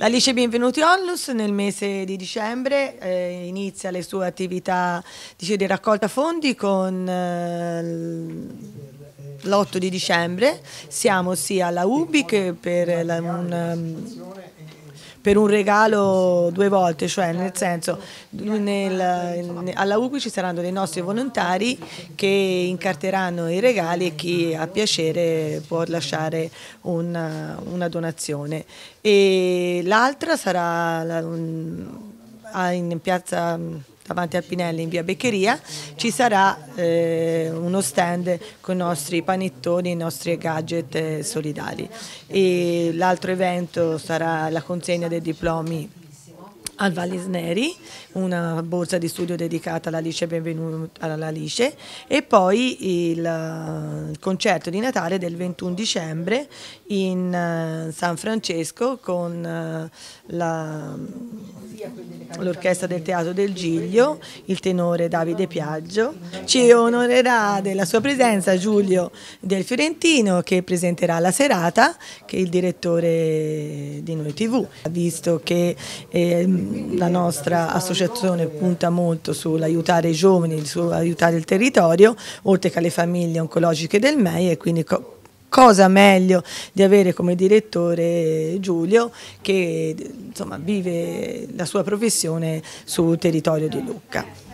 Alice, Benvenuti Onlus nel mese di dicembre eh, inizia le sue attività dice, di raccolta fondi con eh, l'8 di dicembre, siamo sia alla UBIC che per eh, la, un, ehm, per un regalo due volte, cioè nel senso nel, alla UPI ci saranno dei nostri volontari che incarteranno i regali e chi ha piacere può lasciare una, una donazione. l'altra sarà la, un, ah, in piazza davanti al Pinelli in via Beccheria ci sarà eh, uno stand con i nostri panettoni, i nostri gadget eh, solidari. l'altro evento sarà la consegna dei diplomi al Vallisneri, una borsa di studio dedicata alla Alice, Benvenuta alla Alice, e poi il, eh, concerto di Natale del 21 dicembre in eh, San Francesco con eh, la l'orchestra del Teatro del Giglio, il tenore Davide Piaggio. Ci onorerà della sua presenza Giulio del Fiorentino che presenterà la serata, che è il direttore di Noi TV. Visto che eh, la nostra associazione punta molto sull'aiutare i giovani, sull'aiutare il territorio, oltre che alle famiglie oncologiche del MEI e quindi cosa meglio di avere come direttore Giulio che insomma, vive la sua professione sul territorio di Lucca.